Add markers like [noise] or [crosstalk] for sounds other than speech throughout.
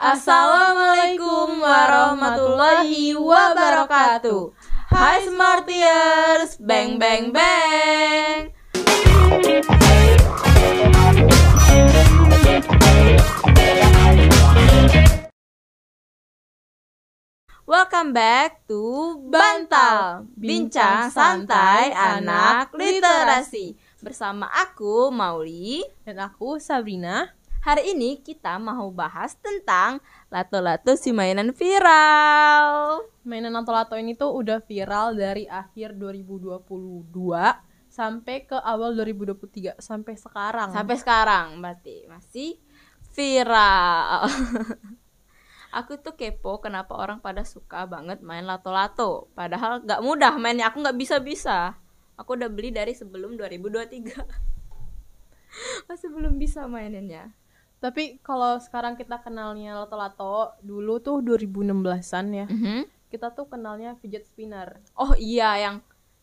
Assalamualaikum warahmatullahi wabarakatuh. Hai Smartiers, bang bang bang. Welcome back to Bantal Bincang Santai Anak Literasi Bersama aku Mauli Dan aku Sabrina Hari ini kita mau bahas tentang lato-lato si mainan viral. Mainan lato-lato ini tuh udah viral dari akhir 2022 sampai ke awal 2023 sampai sekarang. Sampai sekarang berarti masih viral. [laughs] aku tuh kepo kenapa orang pada suka banget main lato-lato. Padahal gak mudah mainnya, aku gak bisa-bisa. Aku udah beli dari sebelum 2023. [laughs] Masih belum bisa maininnya tapi kalau sekarang kita kenalnya lato-lato, dulu tuh 2016-an ya. Mm -hmm. Kita tuh kenalnya fidget spinner. Oh iya, yang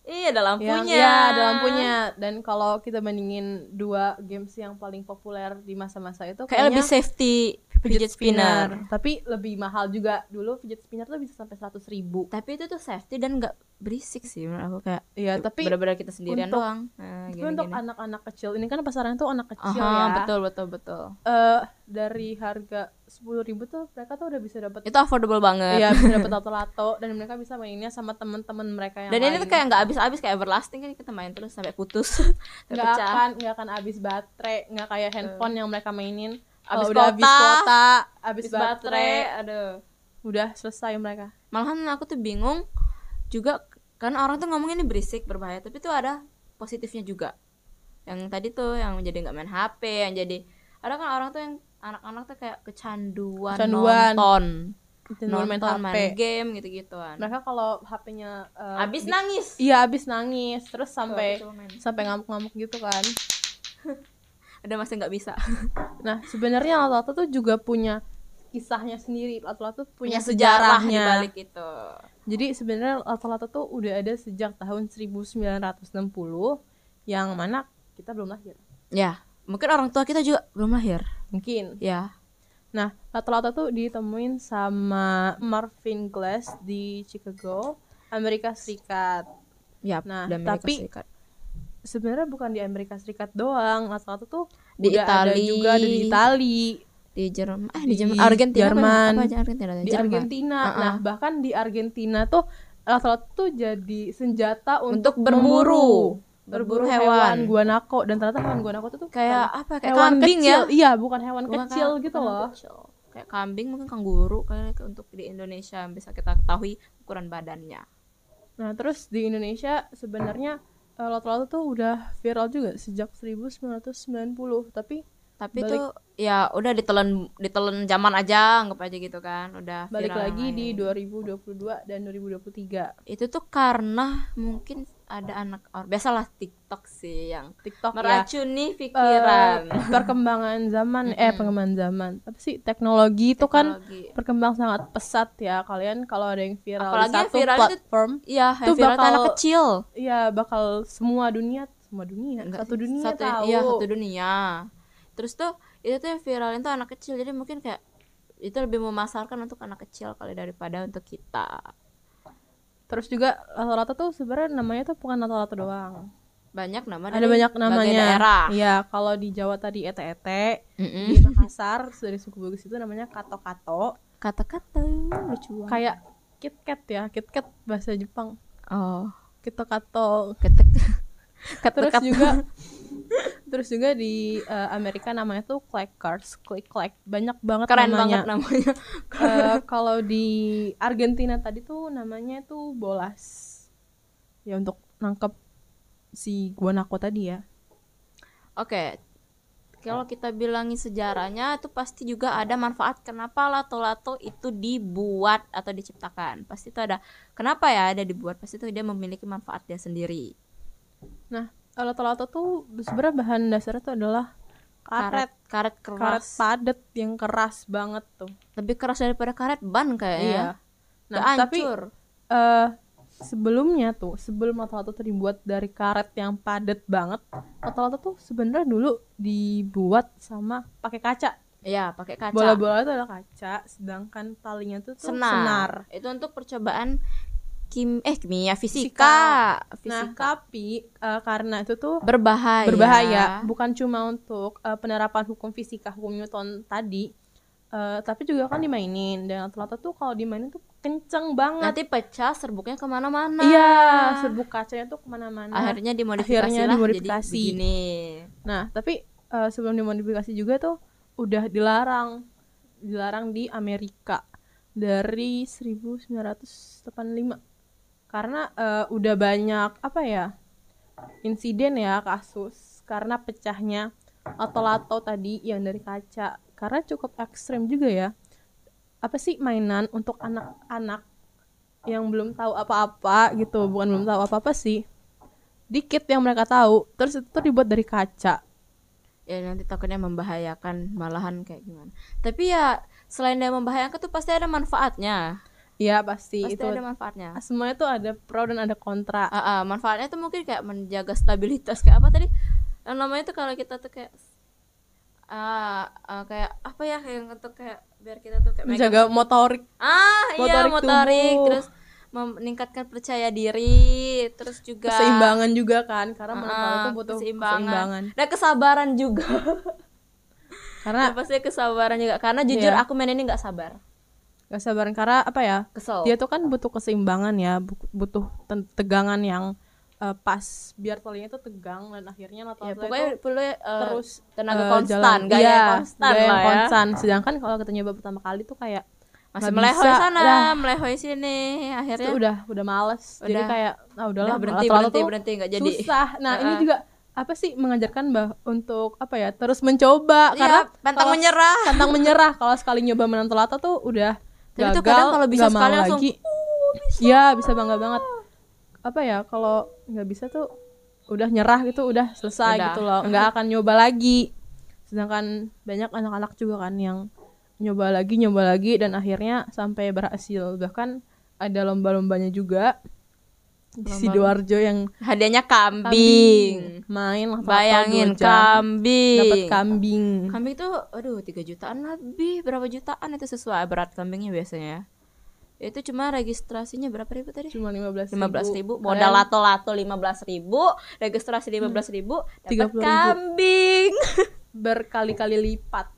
Iya ada iya, lampunya. Iya ada lampunya. Dan kalau kita bandingin dua games yang paling populer di masa-masa itu kayak lebih safety fidget, spinner. spinner. Tapi lebih mahal juga dulu fidget spinner tuh bisa sampai seratus ribu. Tapi itu tuh safety dan nggak berisik sih menurut aku kayak. Iya tapi benar-benar kita sendirian untuk, doang. Nah, tapi gini, untuk anak-anak kecil ini kan pasarannya tuh anak kecil Aha, ya. Betul betul betul. Uh, dari harga sepuluh ribu tuh mereka tuh udah bisa dapat itu affordable banget iya bisa dapat [laughs] lato-lato dan mereka bisa mainnya sama teman-teman mereka yang dan lain. ini tuh kayak nggak habis-habis kayak everlasting kan kita main terus sampai putus [laughs] nggak akan nggak akan habis baterai nggak kayak hmm. handphone yang mereka mainin abis oh, udah habis kuota habis baterai, baterai aduh udah selesai mereka malahan aku tuh bingung juga karena orang tuh ngomongnya ini berisik berbahaya tapi tuh ada positifnya juga yang tadi tuh yang jadi nggak main HP yang jadi ada kan orang tuh yang anak-anak tuh kayak kecanduan, kecanduan. nonton nonton main, main game gitu-gituan. Mereka kalau HP-nya uh, eh, abis di, nangis. Iya, abis nangis. Terus sampai sampai ngamuk-ngamuk gitu kan. [laughs] Ada masih nggak bisa. [laughs] nah, sebenarnya Lato-Lato tuh juga punya kisahnya sendiri. Lato-Lato punya, punya sejarahnya sejarah balik itu. Jadi sebenarnya Lato-Lato tuh udah ada sejak tahun 1960 yang mana kita belum lahir. Ya, mungkin orang tua kita juga belum lahir mungkin ya nah Lato-Lato tuh ditemuin sama Marvin Glass di Chicago Amerika Serikat ya nah Amerika tapi sebenarnya bukan di Amerika Serikat doang Lato-Lato tuh di udah Itali. ada juga ada di Itali di Jerman ah di Jerman Argentina ya? Jerman apa, apa Argentina di Jerman. Argentina uh -uh. nah bahkan di Argentina tuh Lato-Lato tuh jadi senjata untuk, untuk berburu, berburu berburu hewan, hewan guanako dan ternyata hewan guanako itu tuh kayak apa kayak hewan kambing kecil. ya iya bukan hewan bukan kecil gitu loh kecil. kayak kambing mungkin kangguru ya, kayak untuk di Indonesia bisa kita ketahui ukuran badannya nah terus di Indonesia sebenarnya uh, eh, laut itu udah viral juga sejak 1990 tapi tapi balik, tuh ya udah ditelen ditelen zaman aja anggap aja gitu kan udah balik lagi di 2022 dan 2023 itu tuh karena mungkin ada anak orang biasalah TikTok sih yang TikTok ya. meracuni ya, pikiran uh, perkembangan zaman eh pengembangan zaman apa sih teknologi, itu kan berkembang sangat pesat ya kalian kalau ada yang viral Apalagi di satu viral platform itu, iya, ya itu viral bakal anak kecil ya bakal semua dunia semua dunia Enggak, satu dunia satu, tahu iya satu dunia terus tuh itu tuh yang viral itu anak kecil jadi mungkin kayak itu lebih memasarkan untuk anak kecil kali daripada untuk kita terus juga lato-lato tuh sebenarnya namanya tuh bukan lato-lato oh. doang banyak nama ada banyak namanya Iya, ya kalau di Jawa tadi ete-ete mm -hmm. di Makassar dari suku Bugis itu namanya kato-kato kato-kato lucu kayak kat ya kit kat bahasa Jepang oh kito kato ketek [laughs] terus juga terus juga di uh, Amerika namanya tuh click Cars, Click click Banyak banget Keren namanya. banget namanya. uh, [laughs] kalau di Argentina tadi tuh namanya tuh bolas. Ya untuk nangkep si guanaco tadi ya. Oke. Okay. Kalau kita bilangin sejarahnya itu pasti juga ada manfaat kenapa lato-lato itu dibuat atau diciptakan. Pasti itu ada kenapa ya ada dibuat, pasti itu dia memiliki manfaatnya sendiri. Nah, lato-lato tuh sebenarnya bahan dasarnya tuh adalah karet karet keras karet padat yang keras banget tuh lebih keras daripada karet ban kayaknya iya. nah tapi uh, sebelumnya tuh sebelum lato-lato tuh dibuat dari karet yang padat banget lato-lato tuh sebenarnya dulu dibuat sama pakai kaca Iya, pakai kaca. Bola-bola itu adalah kaca, sedangkan talinya itu senar. senar. Itu untuk percobaan kim eh kimia fisika. fisika nah, fisika nah tapi uh, karena itu tuh berbahaya berbahaya bukan cuma untuk uh, penerapan hukum fisika hukum Newton tadi uh, tapi juga kan dimainin dan ternyata tuh kalau dimainin tuh kenceng banget nanti pecah serbuknya kemana-mana iya serbuk kacanya tuh kemana-mana akhirnya dimodifikasi akhirnya lah dimodifikasi. jadi begini nah tapi uh, sebelum dimodifikasi juga tuh udah dilarang dilarang di Amerika dari 1985 karena uh, udah banyak apa ya insiden ya kasus karena pecahnya atau lato tadi yang dari kaca karena cukup ekstrim juga ya apa sih mainan untuk anak-anak yang belum tahu apa-apa gitu bukan belum tahu apa-apa sih dikit yang mereka tahu terus itu dibuat dari kaca ya nanti takutnya membahayakan malahan kayak gimana tapi ya selain dari membahayakan tuh pasti ada manfaatnya Iya pasti, pasti itu ada manfaatnya. Ah, semuanya tuh ada pro dan ada kontra. Uh, uh, manfaatnya tuh mungkin kayak menjaga stabilitas kayak apa tadi? Yang namanya tuh kalau kita tuh kayak uh, uh, kayak apa ya kayak untuk kayak biar kita tuh kayak menjaga make... motorik. Ah, motorik iya motorik tubuh. terus meningkatkan percaya diri terus juga keseimbangan juga kan karena uh, mental itu butuh keseimbangan. keseimbangan dan kesabaran juga karena dan pasti kesabaran juga karena jujur yeah. aku main ini nggak sabar Gak sabaran karena apa ya? Kesel. Dia tuh kan butuh keseimbangan ya, butuh tegangan yang uh, pas biar telinga itu tegang dan akhirnya nonton ya, pokoknya itu perlu uh, terus tenaga uh, konstan, jalan, gaya ya, konstan gaya lah ya. Sedangkan kalau ketemu bab pertama kali tuh kayak masih melehoi sana, udah. melehoi sini, akhirnya itu udah udah males. Udah. Jadi kayak nah udahlah udah berhenti berhenti berhenti nggak jadi. Susah. Nah, uh -uh. ini juga apa sih mengajarkan bah untuk apa ya terus mencoba ya, karena pantang menyerah pantang menyerah kalau sekali nyoba menonton lata tuh udah tapi gagal, kadang kalau bisa sekali langsung lagi. Uh, bisa. Ya, bisa bangga banget. Apa ya kalau nggak bisa tuh udah nyerah gitu, udah selesai udah. gitu loh. Nggak akan nyoba lagi. Sedangkan banyak anak-anak juga kan yang nyoba lagi, nyoba lagi dan akhirnya sampai berhasil. Bahkan ada lomba-lombanya juga di Sidoarjo yang hadiahnya kambing. kambing. Main lah Bayangin kambing. Dapat kambing. Kambing itu aduh 3 jutaan lebih, berapa jutaan itu sesuai berat kambingnya biasanya. Itu cuma registrasinya berapa ribu tadi? Cuma 15 ribu. 15 ribu. Modal lato-lato belas ribu, registrasi lima belas ribu, dapat kambing. [laughs] Berkali-kali lipat.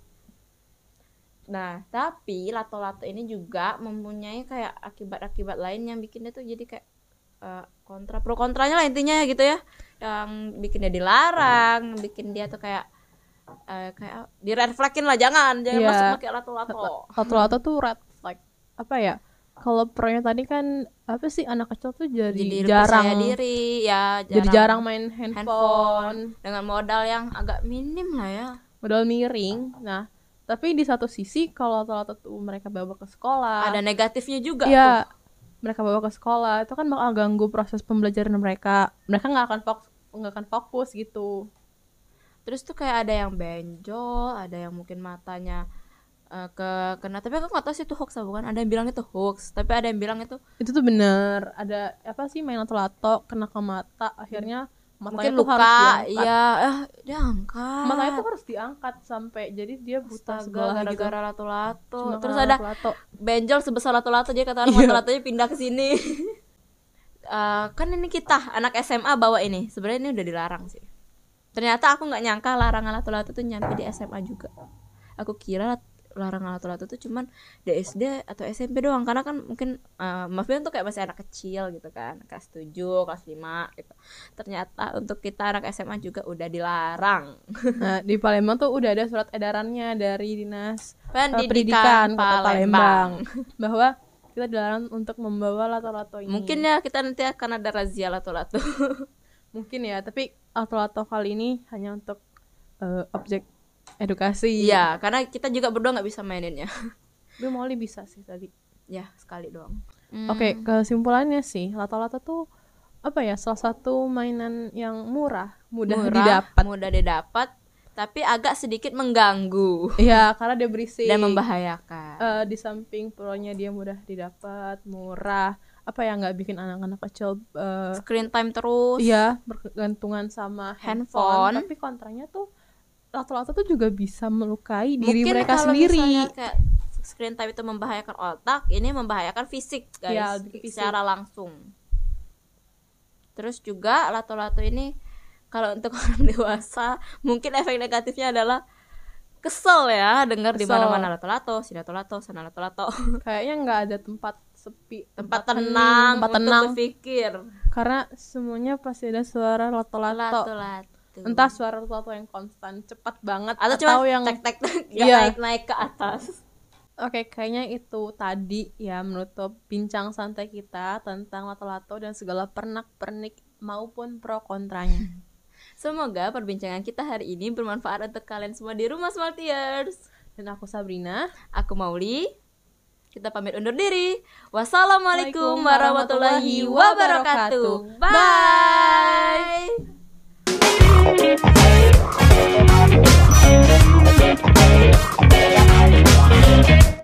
Nah, tapi lato-lato ini juga mempunyai kayak akibat-akibat lain yang bikin dia tuh jadi kayak Eh, kontra pro kontranya lah intinya gitu ya yang bikin dia dilarang hmm. bikin dia tuh kayak uh, kayak direflekin lah jangan jangan yeah. masuk pakai lato-lato lato-lato tuh red flag apa ya kalau pronya tadi kan apa sih anak kecil tuh jadi, jadi jarang diri ya jarang, jadi jarang main handphone, handphone dengan modal yang agak minim lah ya modal miring nah tapi di satu sisi kalau lato-lato tuh mereka bawa ke sekolah ada negatifnya juga ya tuh mereka bawa ke sekolah itu kan bakal ganggu proses pembelajaran mereka mereka nggak akan fokus nggak akan fokus gitu terus tuh kayak ada yang benjol ada yang mungkin matanya uh, ke kena tapi aku nggak tahu sih itu hoax bukan ada yang bilang itu hoax tapi ada yang bilang itu itu tuh bener ada apa sih main lato-lato kena ke mata akhirnya hmm matanya mungkin luka harus diangkat. ya eh diangkat matanya tuh harus diangkat sampai jadi dia buta segala gara-gara gara gara lato lato terus ada lato. benjol sebesar lato-lato dia kata lato iya. lato-latonya pindah ke sini uh, [laughs] kan ini kita anak SMA bawa ini sebenarnya ini udah dilarang sih ternyata aku nggak nyangka larangan lato-lato tuh nyampe di SMA juga aku kira larang alat lato itu cuman di SD atau SMP doang karena kan mungkin uh, eh, maafin tuh kayak masih anak kecil gitu kan kelas 7, kelas 5 gitu. Ternyata untuk kita anak SMA juga udah dilarang. [laughs] Nah, di Palembang tuh udah ada surat edarannya dari Dinas eh, Pendidikan, uh, Pendidikan Kota Palembang bahwa kita dilarang untuk membawa lato-lato ini. Mungkin ya kita nanti akan ada razia lato-lato. [laughs] mungkin ya, tapi lato-lato kali ini hanya untuk uh, objek edukasi iya karena kita juga berdua nggak bisa maininnya [laughs] tapi Molly bisa sih tadi ya sekali doang hmm. oke okay, kesimpulannya sih lata-lata tuh apa ya salah satu mainan yang murah mudah murah, didapat mudah didapat tapi agak sedikit mengganggu. Ya, karena dia berisik dan membahayakan. Uh, di samping pronya dia mudah didapat, murah, apa yang nggak bikin anak-anak kecil uh, screen time terus. Iya, bergantungan sama handphone. handphone. Tapi kontranya tuh lato-lato tuh juga bisa melukai diri Mungkin mereka kalau sendiri. Misalnya kayak screen time itu membahayakan otak, ini membahayakan fisik, guys. Ya, fisik. Secara langsung. Terus juga lato-lato ini kalau untuk [laughs] orang dewasa mungkin efek negatifnya adalah kesel ya dengar di mana-mana lato-lato, sini lato-lato, sana lato-lato. [laughs] Kayaknya nggak ada tempat sepi, tempat, tempat tenang, tempat tenang untuk berpikir. Karena semuanya pasti ada suara lato-lato. Lato-lato gitu entah suara sesuatu yang konstan cepat banget atau, atau cuma yang tek tek [laughs] iya. naik naik ke atas Oke, okay, kayaknya itu tadi ya menutup bincang santai kita tentang lato-lato dan segala pernak-pernik maupun pro kontranya. [laughs] Semoga perbincangan kita hari ini bermanfaat untuk kalian semua di rumah Smartiers. Dan aku Sabrina, aku Mauli. Kita pamit undur diri. Wassalamualaikum warahmatullahi wabarakatuh. Bye. Thank